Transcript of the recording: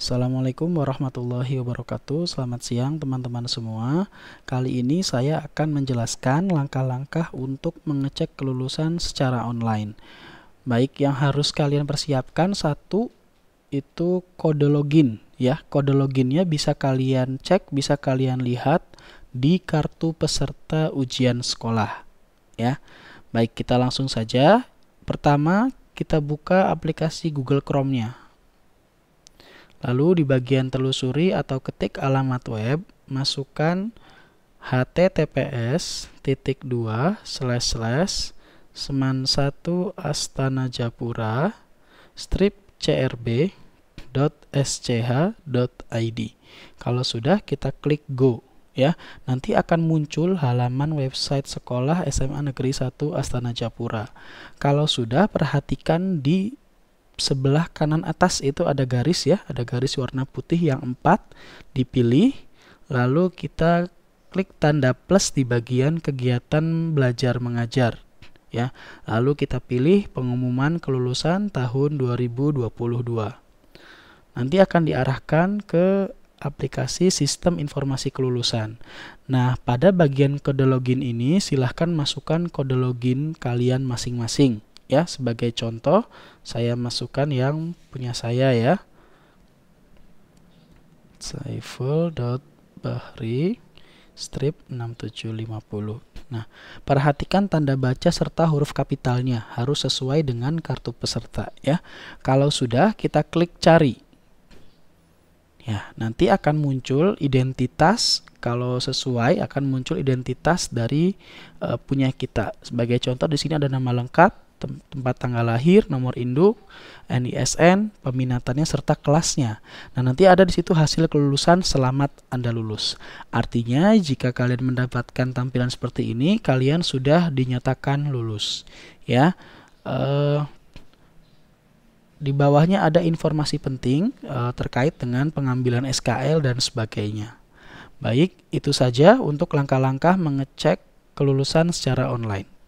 Assalamualaikum warahmatullahi wabarakatuh. Selamat siang teman-teman semua. Kali ini saya akan menjelaskan langkah-langkah untuk mengecek kelulusan secara online. Baik, yang harus kalian persiapkan satu itu kode login ya. Kode loginnya bisa kalian cek, bisa kalian lihat di kartu peserta ujian sekolah ya. Baik, kita langsung saja. Pertama, kita buka aplikasi Google Chrome-nya Lalu di bagian telusuri atau ketik alamat web, masukkan https titik dua slash slash seman satu astana japura strip crb dot sch dot id kalau sudah kita klik go ya nanti akan muncul halaman website sekolah SMA Negeri 1 Astana Japura kalau sudah perhatikan di sebelah kanan atas itu ada garis ya, ada garis warna putih yang 4 dipilih, lalu kita klik tanda plus di bagian kegiatan belajar mengajar ya. Lalu kita pilih pengumuman kelulusan tahun 2022. Nanti akan diarahkan ke aplikasi sistem informasi kelulusan. Nah, pada bagian kode login ini silahkan masukkan kode login kalian masing-masing ya sebagai contoh saya masukkan yang punya saya ya saiful.bahri strip 6750 Nah, perhatikan tanda baca serta huruf kapitalnya harus sesuai dengan kartu peserta ya. Kalau sudah kita klik cari. Ya, nanti akan muncul identitas kalau sesuai akan muncul identitas dari uh, punya kita. Sebagai contoh di sini ada nama lengkap, tem tempat tanggal lahir, nomor induk, NISN, peminatannya serta kelasnya. Nah, nanti ada di situ hasil kelulusan selamat Anda lulus. Artinya, jika kalian mendapatkan tampilan seperti ini, kalian sudah dinyatakan lulus. Ya. Uh, di bawahnya ada informasi penting uh, terkait dengan pengambilan SKL dan sebagainya. Baik, itu saja untuk langkah-langkah mengecek kelulusan secara online.